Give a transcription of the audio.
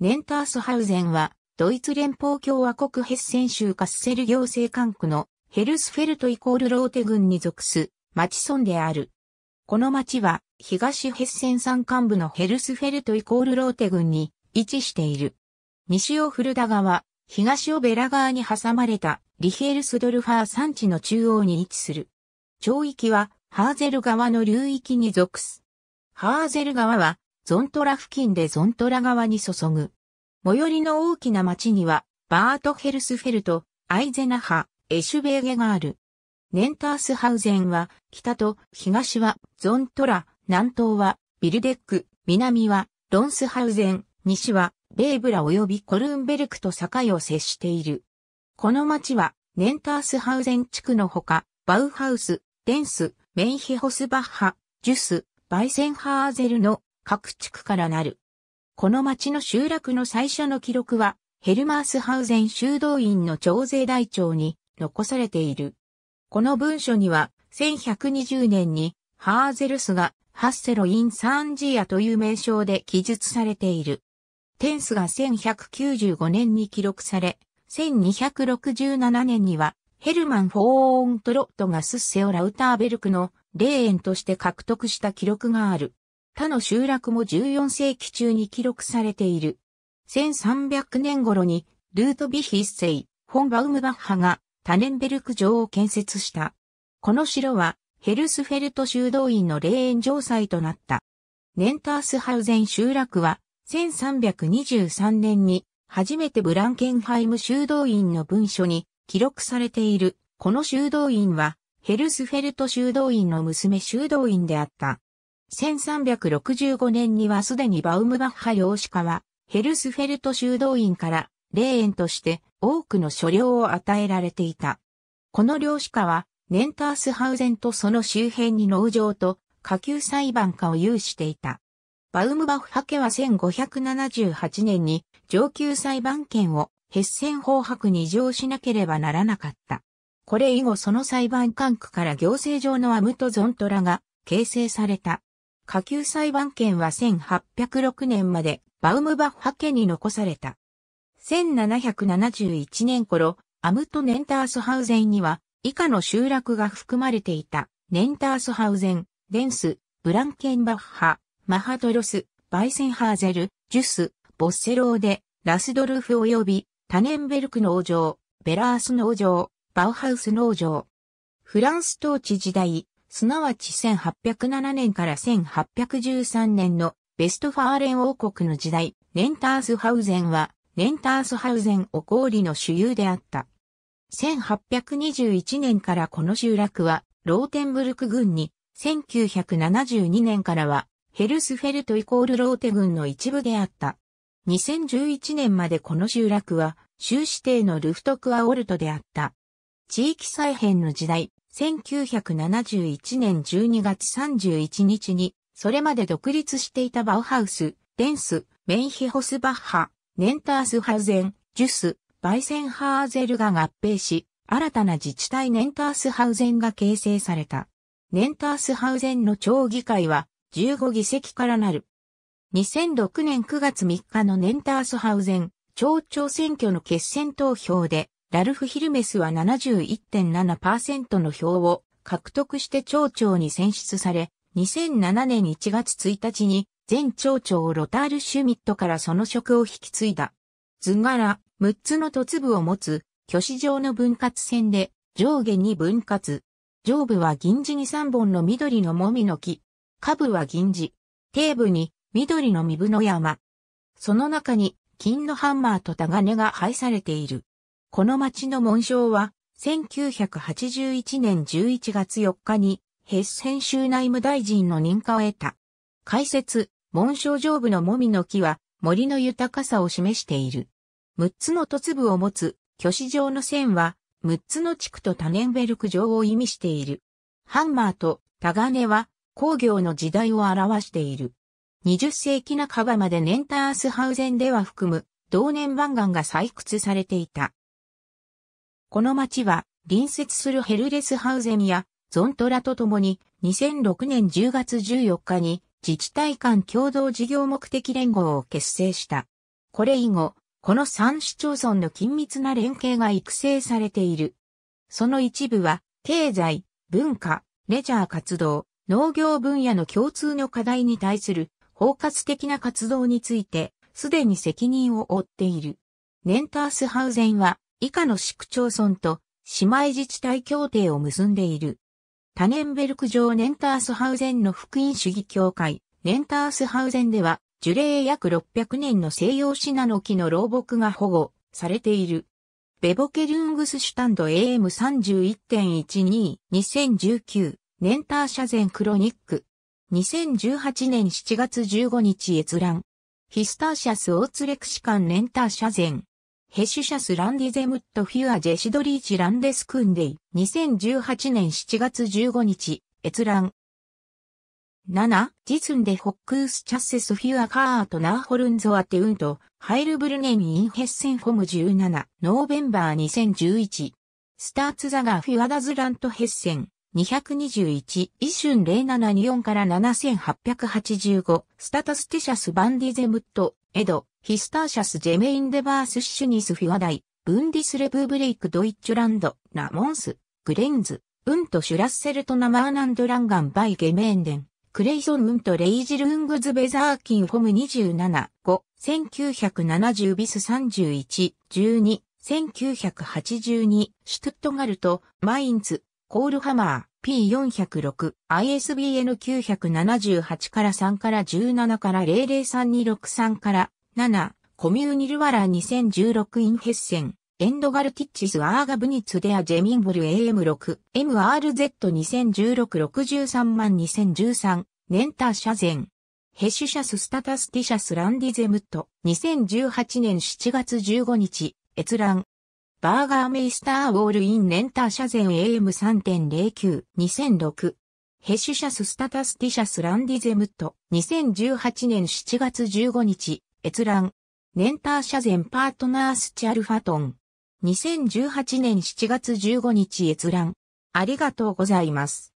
ネンタースハウゼンは、ドイツ連邦共和国ヘッセン州カッセル行政管区のヘルスフェルトイコールローテ郡に属す町村である。この町は東ヘッセン山間部のヘルスフェルトイコールローテ郡に位置している。西をフルダ川、東をベラ川に挟まれたリヘルスドルファー山地の中央に位置する。町域はハーゼル川の流域に属す。ハーゼル川はゾントラ付近でゾントラ川に注ぐ。最寄りの大きな町には、バートヘルスフェルト、アイゼナハ、エシュベーゲがある。ネンタースハウゼンは、北と東はゾントラ、南東はビルデック、南はロンスハウゼン、西はベーブラ及びコルンベルクと境を接している。この町は、ネンタースハウゼン地区のほか、バウハウス、デンス、メンヒホスバッハ、ジュス、バイセンハーゼルの各地区からなる。この町の集落の最初の記録は、ヘルマースハウゼン修道院の徴税台帳に残されている。この文書には、1120年にハーゼルスがハッセロイン・サンジアという名称で記述されている。テンスが1195年に記録され、1267年には、ヘルマン・フォーオン・トロットがスッセオ・ラウターベルクの霊園として獲得した記録がある。他の集落も14世紀中に記録されている。1300年頃に、ルートビヒッセイ、ホンバウムバッハが、タネンベルク城を建設した。この城は、ヘルスフェルト修道院の霊園城塞となった。ネンタースハウゼン集落は、1323年に、初めてブランケンハイム修道院の文書に記録されている。この修道院は、ヘルスフェルト修道院の娘修道院であった。1365年にはすでにバウムバッハ養子家は、ヘルスフェルト修道院から、霊園として多くの所領を与えられていた。この領主家は、ネンタースハウゼンとその周辺に農場と下級裁判家を有していた。バウムバッハ家は1578年に上級裁判権をヘッセン法白に移譲しなければならなかった。これ以後その裁判官区から行政上のアムトゾントラが形成された。下級裁判権は1806年までバウムバッハ家に残された。1771年頃、アムト・ネンタースハウゼンには以下の集落が含まれていた。ネンタースハウゼン、デンス、ブランケンバッハ、マハトロス、バイセンハーゼル、ジュス、ボッセローデ、ラスドルフ及びタネンベルク農場、ベラース農場、バウハウス農場。フランス統治時代、すなわち1807年から1813年のベストファーレン王国の時代、ネンタースハウゼンは、ネンタースハウゼンお氷の主流であった。1821年からこの集落は、ローテンブルク軍に、1972年からは、ヘルスフェルトイコールローテ軍の一部であった。2011年までこの集落は、州指定のルフトクアオルトであった。地域再編の時代、1971年12月31日に、それまで独立していたバウハウス、デンス、メンヒホスバッハ、ネンタースハウゼン、ジュス、バイセンハーゼルが合併し、新たな自治体ネンタースハウゼンが形成された。ネンタースハウゼンの町議会は15議席からなる。2006年9月3日のネンタースハウゼン町長選挙の決選投票でラルフ・ヒルメスは71.7%の票を獲得して町長に選出され、2007年1月1日に前町長ロタール・シュミットからその職を引き継いだ。図柄、6つの突部を持つ、巨子状の分割線で上下に分割。上部は銀地に3本の緑のもみの木。下部は銀地。底部に緑の身分の山。その中に金のハンマーとタガネが配されている。この町の紋章は、1981年11月4日に、ヘッセン州内務大臣の認可を得た。解説、紋章上部のもみの木は、森の豊かさを示している。6つの突部を持つ、巨子状の線は、6つの地区とタネンベルク城を意味している。ハンマーとタガネは工業の時代を表している。20世紀半ばまでネンタースハウゼンでは含む同年湾岸が採掘されていた。この町は隣接するヘルレスハウゼンやゾントラと共に2006年10月14日に自治体間共同事業目的連合を結成した。これ以後、この3市町村の緊密な連携が育成されている。その一部は経済、文化、レジャー活動、農業分野の共通の課題に対する包括的な活動についてすでに責任を負っている。ネンタースハウゼンは以下の市区町村と姉妹自治体協定を結んでいる。タネンベルク城ネンタースハウゼンの福音主義協会、ネンタースハウゼンでは、樹齢約600年の西洋シナノキの老木が保護されている。ベボケルングスシュタンド AM31.12、2019、ネンターシャゼンクロニック。2018年7月15日閲覧。ヒスターシャスオーツレクシカンネンターシャゼン。ヘシュシャス・ランディゼムット・フュア・ジェシドリーチ・ランデス・クンデイ、2018年7月15日、閲覧。7、ジツンデ・ホックース・チャッセス・フュア・カート・ナーホルンゾ・アテウント、ハイルブルネン・イン・ヘッセン・フォム17、ノーベンバー2011、スターツ・ザ・ガ・フュア・ダズ・ラント・ヘッセン、221、イシュン0724から7885、スタタスティシャス・バンディゼムット、エド、ヒスターシャス・ジェメイン・デバース・シュニス・フィワダイ、ブンディス・レブ・ブレイク・ドイッチュランド、ナ・モンス、グレンズ、ウント・シュラッセルト・ナマーナンド・ランガン・バイ・ゲメーンデン、クレイソン・ウント・レイジル・ウングズ・ベザーキン・ホム27、5、1970ビス31、12、1982、シュトゥットガルト、マインツ、コールハマー、P406、ISBN978 から3から17から003 2 63から7、コミューニルワラ2016インヘッセン、エンドガルティッチスアーガブニツデアジェミンボル AM6、MRZ201663 万2013、ネンターシャゼン。ヘシュシャススタタスティシャスランディゼムット、2018年7月15日、閲覧。バーガーメイスターウォールインネンターシャゼン AM3.09、2006。ヘッシュシャススタタスティシャスランディゼムット、2018年7月15日、閲覧。ネンター社ンパートナースチアルファトン。2018年7月15日閲覧。ありがとうございます。